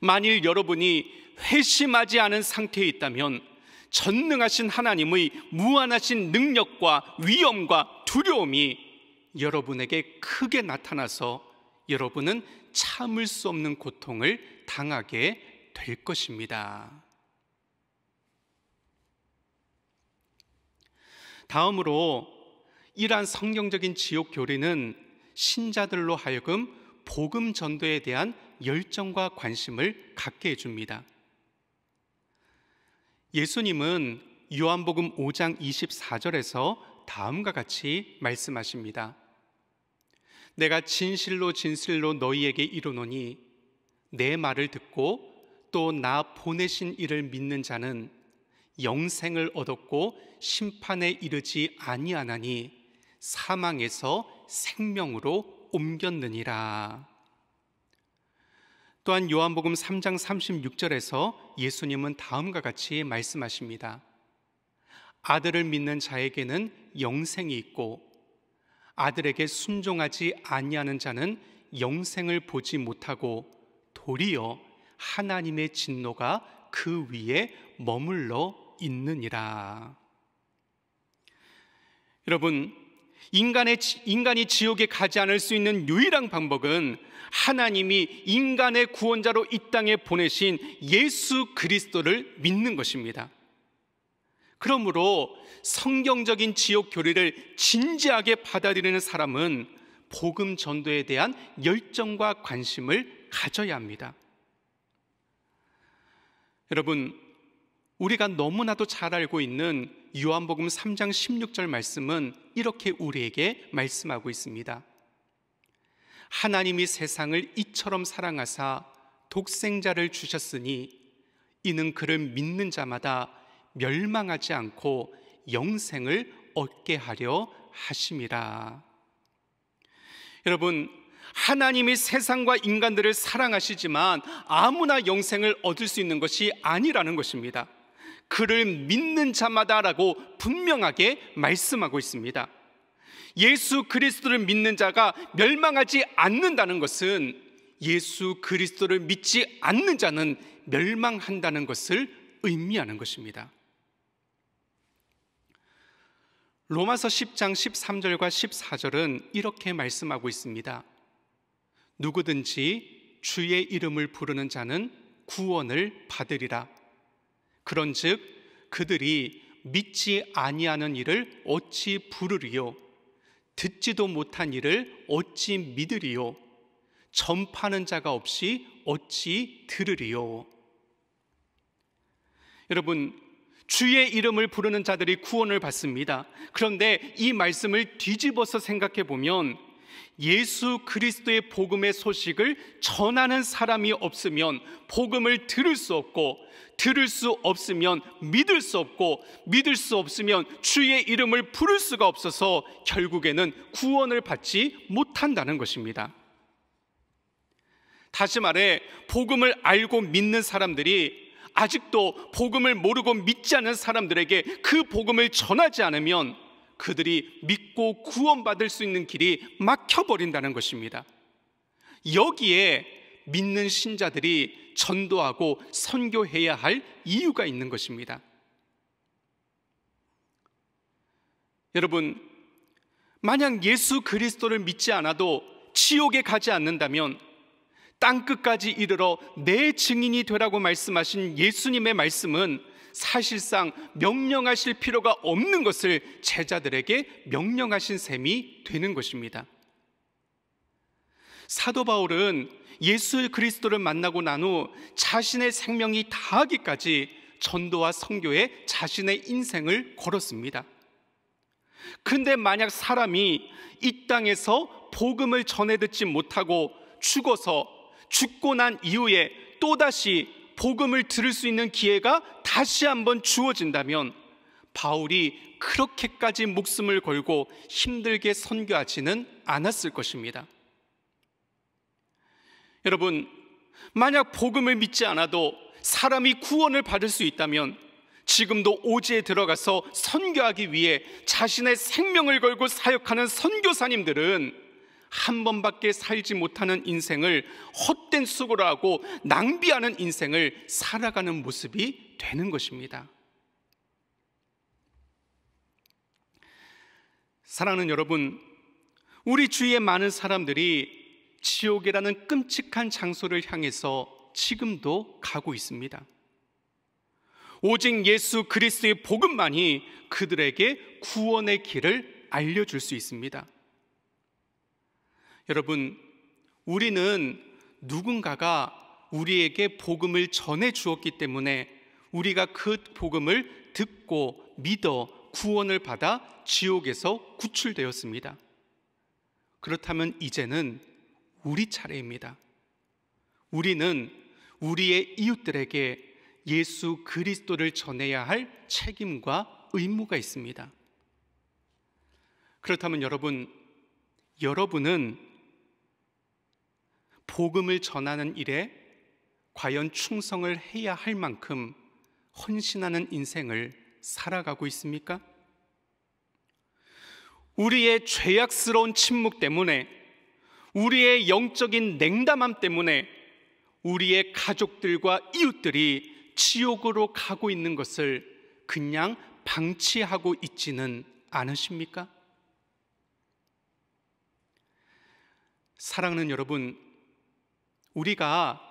만일 여러분이 회심하지 않은 상태에 있다면 전능하신 하나님의 무한하신 능력과 위엄과 두려움이 여러분에게 크게 나타나서 여러분은 참을 수 없는 고통을 당하게 될 것입니다. 다음으로 이러한 성경적인 지옥 교리는 신자들로 하여금 복음 전도에 대한 열정과 관심을 갖게 해줍니다. 예수님은 요한복음 5장 24절에서 다음과 같이 말씀하십니다. 내가 진실로 진실로 너희에게 이르노니 내 말을 듣고 또 나 보내신 이를 믿는 자는 영생을 얻었고 심판에 이르지 아니하나니 사망에서 생명으로 옮겼느니라. 또한 요한복음 3장 36절에서 예수님은 다음과 같이 말씀하십니다. 아들을 믿는 자에게는 영생이 있고 아들에게 순종하지 아니하는 자는 영생을 보지 못하고 도리어 하나님의 진노가 그 위에 머물러 있느니라. 여러분, 인간의, 인간이 지옥에 가지 않을 수 있는 유일한 방법은 하나님이 인간의 구원자로 이 땅에 보내신 예수 그리스도를 믿는 것입니다. 그러므로 성경적인 지옥 교리를 진지하게 받아들이는 사람은 복음 전도에 대한 열정과 관심을 가져야 합니다. 여러분, 우리가 너무나도 잘 알고 있는 요한복음 3장 16절 말씀은 이렇게 우리에게 말씀하고 있습니다. 하나님이 세상을 이처럼 사랑하사 독생자를 주셨으니 이는 그를 믿는 자마다 멸망하지 않고 영생을 얻게 하려 하심이라. 여러분, 하나님이 세상과 인간들을 사랑하시지만 아무나 영생을 얻을 수 있는 것이 아니라는 것입니다. 그를 믿는 자마다라고 분명하게 말씀하고 있습니다. 예수 그리스도를 믿는 자가 멸망하지 않는다는 것은 예수 그리스도를 믿지 않는 자는 멸망한다는 것을 의미하는 것입니다. 로마서 10장 13절과 14절은 이렇게 말씀하고 있습니다. 누구든지 주의 이름을 부르는 자는 구원을 받으리라. 그런즉 그들이 믿지 아니하는 일을 어찌 부르리요 듣지도 못한 일을 어찌 믿으리요 전파하는 자가 없이 어찌 들으리요 여러분 주의 이름을 부르는 자들이 구원을 받습니다. 그런데 이 말씀을 뒤집어서 생각해 보면 예수 그리스도의 복음의 소식을 전하는 사람이 없으면 복음을 들을 수 없고 들을 수 없으면 믿을 수 없고 믿을 수 없으면 주의 이름을 부를 수가 없어서 결국에는 구원을 받지 못한다는 것입니다. 다시 말해 복음을 알고 믿는 사람들이 아직도 복음을 모르고 믿지 않은 사람들에게 그 복음을 전하지 않으면 그들이 믿고 구원받을 수 있는 길이 막혀버린다는 것입니다. 여기에 믿는 신자들이 전도하고 선교해야 할 이유가 있는 것입니다. 여러분, 만약 예수 그리스도를 믿지 않아도 지옥에 가지 않는다면 땅 끝까지 이르러 내 증인이 되라고 말씀하신 예수님의 말씀은 사실상 명령하실 필요가 없는 것을 제자들에게 명령하신 셈이 되는 것입니다. 사도 바울은 예수 그리스도를 만나고 난 후 자신의 생명이 다하기까지 전도와 선교에 자신의 인생을 걸었습니다. 근데 만약 사람이 이 땅에서 복음을 전해 듣지 못하고 죽어서 죽고 난 이후에 또다시 복음을 들을 수 있는 기회가 다시 한번 주어진다면 바울이 그렇게까지 목숨을 걸고 힘들게 선교하지는 않았을 것입니다. 여러분, 만약 복음을 믿지 않아도 사람이 구원을 받을 수 있다면 지금도 오지에 들어가서 선교하기 위해 자신의 생명을 걸고 사역하는 선교사님들은 한 번밖에 살지 못하는 인생을 헛된 수고를 하고 낭비하는 인생을 살아가는 모습이 되는 것입니다. 사랑하는 여러분, 우리 주위에 많은 사람들이 지옥이라는 끔찍한 장소를 향해서 지금도 가고 있습니다. 오직 예수 그리스도의 복음만이 그들에게 구원의 길을 알려줄 수 있습니다. 여러분, 우리는 누군가가 우리에게 복음을 전해 주었기 때문에 우리가 그 복음을 듣고 믿어 구원을 받아 지옥에서 구출되었습니다. 그렇다면 이제는 우리 차례입니다. 우리는 우리의 이웃들에게 예수 그리스도를 전해야 할 책임과 의무가 있습니다. 그렇다면 여러분, 여러분은 복음을 전하는 일에 과연 충성을 해야 할 만큼 헌신하는 인생을 살아가고 있습니까? 우리의 죄악스러운 침묵 때문에 우리의 영적인 냉담함 때문에 우리의 가족들과 이웃들이 지옥으로 가고 있는 것을 그냥 방치하고 있지는 않으십니까? 사랑하는 여러분, 우리가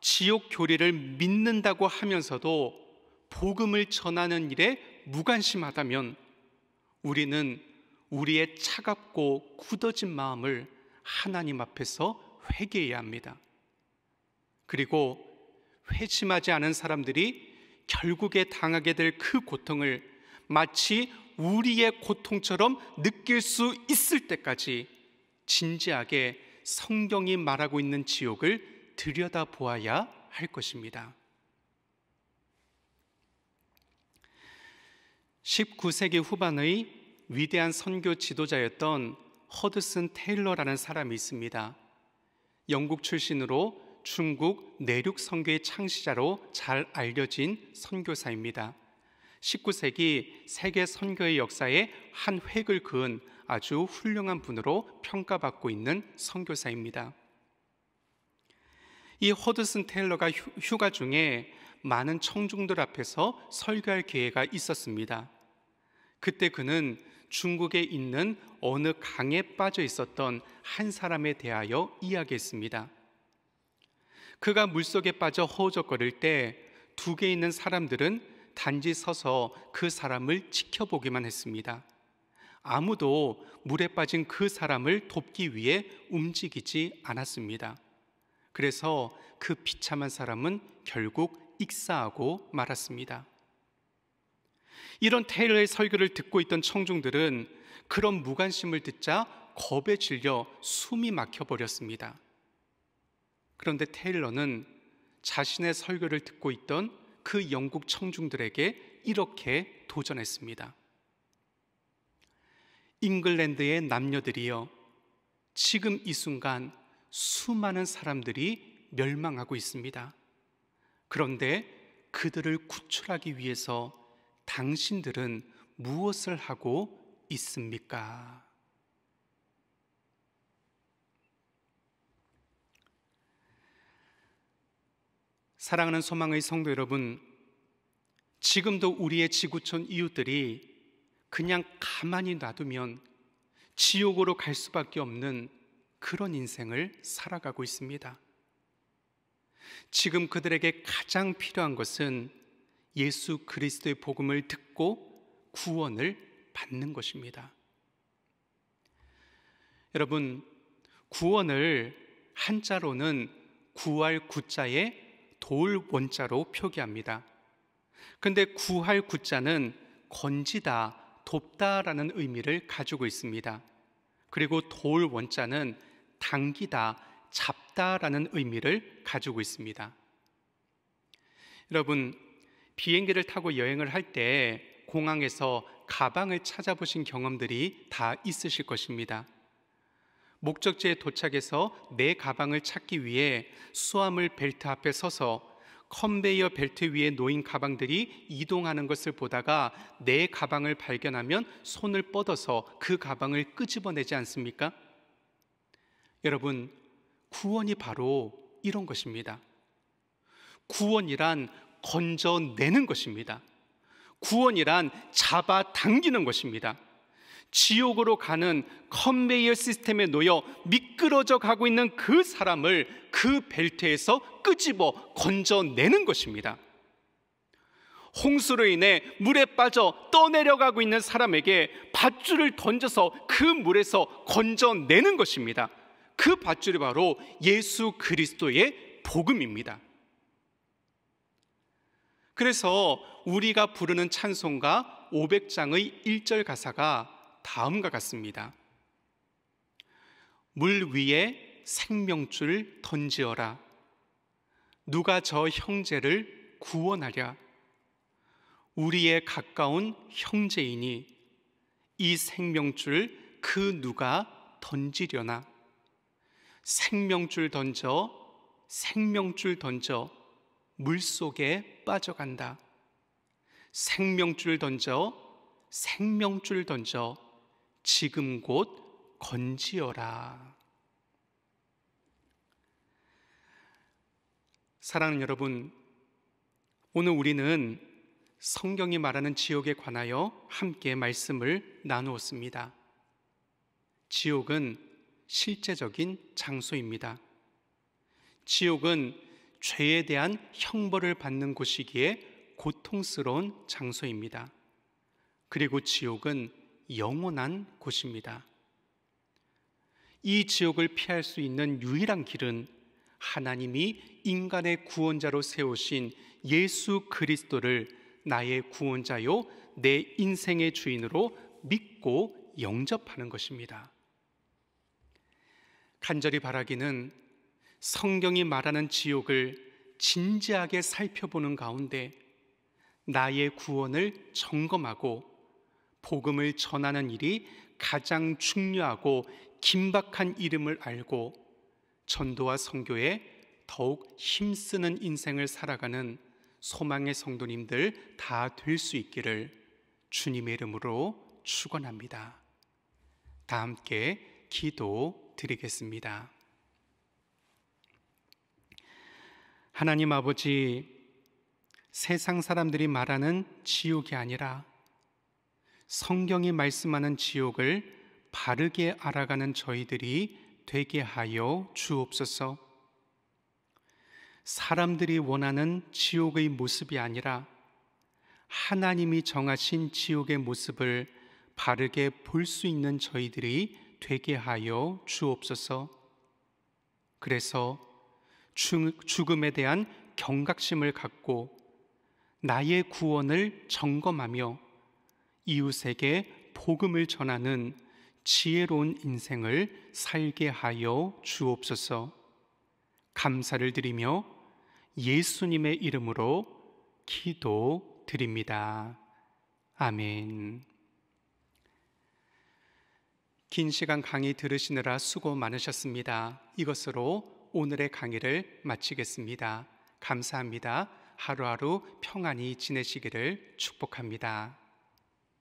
지옥 교리를 믿는다고 하면서도 복음을 전하는 일에 무관심하다면 우리는 우리의 차갑고 굳어진 마음을 하나님 앞에서 회개해야 합니다. 그리고 회심하지 않은 사람들이 결국에 당하게 될 그 고통을 마치 우리의 고통처럼 느낄 수 있을 때까지 진지하게 성경이 말하고 있는 지옥을 들여다 보아야 할 것입니다. 19세기 후반의 위대한 선교 지도자였던 허드슨 테일러라는 사람이 있습니다. 영국 출신으로 중국 내륙 선교의 창시자로 잘 알려진 선교사입니다. 19세기 세계 선교의 역사에 한 획을 그은 아주 훌륭한 분으로 평가받고 있는 선교사입니다. 이 허드슨 테일러가 휴가 중에 많은 청중들 앞에서 설교할 기회가 있었습니다. 그때 그는 중국에 있는 어느 강에 빠져 있었던 한 사람에 대하여 이야기했습니다. 그가 물속에 빠져 허우적거릴 때 두 개 있는 사람들은 단지 서서 그 사람을 지켜보기만 했습니다. 아무도 물에 빠진 그 사람을 돕기 위해 움직이지 않았습니다. 그래서 그 비참한 사람은 결국 익사하고 말았습니다. 이런 테일러의 설교를 듣고 있던 청중들은 그런 무관심을 듣자 겁에 질려 숨이 막혀 버렸습니다. 그런데 테일러는 자신의 설교를 듣고 있던 그 영국 청중들에게 이렇게 도전했습니다. 잉글랜드의 남녀들이여, 지금 이 순간 수많은 사람들이 멸망하고 있습니다. 그런데 그들을 구출하기 위해서 당신들은 무엇을 하고 있습니까? 사랑하는 소망의 성도 여러분, 지금도 우리의 지구촌 이웃들이 그냥 가만히 놔두면 지옥으로 갈 수밖에 없는 그런 인생을 살아가고 있습니다. 지금 그들에게 가장 필요한 것은 예수 그리스도의 복음을 듣고 구원을 받는 것입니다. 여러분, 구원을 한자로는 구할 구자에 도 원자로 표기합니다. 근데 구할 구자는 건지다, 돕다라는 의미를 가지고 있습니다. 그리고 도 원자는 당기다, 잡다라는 의미를 가지고 있습니다. 여러분, 비행기를 타고 여행을 할 때 공항에서 가방을 찾아보신 경험들이 다 있으실 것입니다. 목적지에 도착해서 내 가방을 찾기 위해 수화물 벨트 앞에 서서 컨베이어 벨트 위에 놓인 가방들이 이동하는 것을 보다가 내 가방을 발견하면 손을 뻗어서 그 가방을 끄집어내지 않습니까? 여러분, 구원이 바로 이런 것입니다. 구원이란 건져내는 것입니다. 구원이란 잡아당기는 것입니다. 지옥으로 가는 컨베이어 시스템에 놓여 미끄러져 가고 있는 그 사람을 그 벨트에서 끄집어 건져내는 것입니다. 홍수로 인해 물에 빠져 떠내려가고 있는 사람에게 밧줄을 던져서 그 물에서 건져내는 것입니다. 그 밧줄이 바로 예수 그리스도의 복음입니다. 그래서 우리가 부르는 찬송가 500장의 1절 가사가 다음과 같습니다. 물 위에 생명줄 던지어라. 누가 저 형제를 구원하랴. 우리의 가까운 형제이니 이 생명줄 그 누가 던지려나. 생명줄 던져, 생명줄 던져 물 속에 빠져간다. 생명줄 던져, 생명줄 던져 지금 곧 건지어라. 사랑하는 여러분, 오늘 우리는 성경이 말하는 지옥에 관하여 함께 말씀을 나누었습니다. 지옥은 실제적인 장소입니다. 지옥은 죄에 대한 형벌을 받는 곳이기에 고통스러운 장소입니다. 그리고 지옥은 영원한 곳입니다. 이 지옥을 피할 수 있는 유일한 길은 하나님이 인간의 구원자로 세우신 예수 그리스도를 나의 구원자요, 내 인생의 주인으로 믿고 영접하는 것입니다. 간절히 바라기는 성경이 말하는 지옥을 진지하게 살펴보는 가운데 나의 구원을 점검하고 복음을 전하는 일이 가장 중요하고 긴박한 이름을 알고 전도와 성교에 더욱 힘쓰는 인생을 살아가는 소망의 성도님들 다 될 수 있기를 주님의 이름으로 축원합니다. 다 함께 기도 드리겠습니다. 하나님 아버지, 세상 사람들이 말하는 지옥이 아니라 성경이 말씀하는 지옥을 바르게 알아가는 저희들이 되게 하여 주옵소서. 사람들이 원하는 지옥의 모습이 아니라 하나님이 정하신 지옥의 모습을 바르게 볼 수 있는 저희들이 되게 하여 주옵소서. 그래서 죽음에 대한 경각심을 갖고 나의 구원을 점검하며 이웃에게 복음을 전하는 지혜로운 인생을 살게 하여 주옵소서. 감사를 드리며 예수님의 이름으로 기도드립니다. 아멘. 긴 시간 강의 들으시느라 수고 많으셨습니다. 이것으로 오늘의 강의를 마치겠습니다. 감사합니다. 하루하루 평안히 지내시기를 축복합니다.